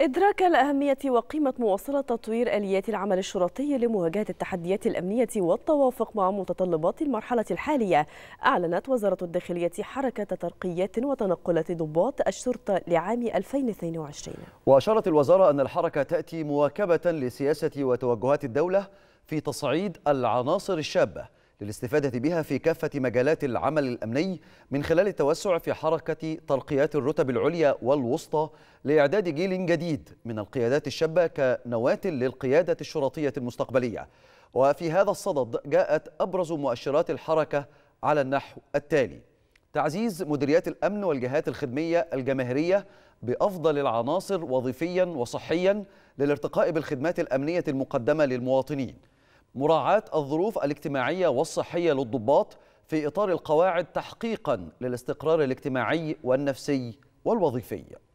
إدراك الأهمية وقيمة مواصلة تطوير آليات العمل الشرطي لمواجهة التحديات الأمنية والتوافق مع متطلبات المرحلة الحالية أعلنت وزارة الداخلية حركة ترقيات وتنقلات ضباط الشرطة لعام 2022 وأشارت الوزارة أن الحركة تأتي مواكبة لسياسة وتوجهات الدولة في تصعيد العناصر الشابة للاستفادة بها في كافة مجالات العمل الأمني من خلال التوسع في حركة ترقيات الرتب العليا والوسطى لإعداد جيل جديد من القيادات الشابة كنواة للقيادة الشرطية المستقبلية وفي هذا الصدد جاءت أبرز مؤشرات الحركة على النحو التالي تعزيز مديريات الأمن والجهات الخدمية الجماهيرية بأفضل العناصر وظيفيا وصحيا للارتقاء بالخدمات الأمنية المقدمة للمواطنين مراعاة الظروف الاجتماعية والصحية للضباط في إطار القواعد تحقيقا للاستقرار الاجتماعي والنفسي والوظيفي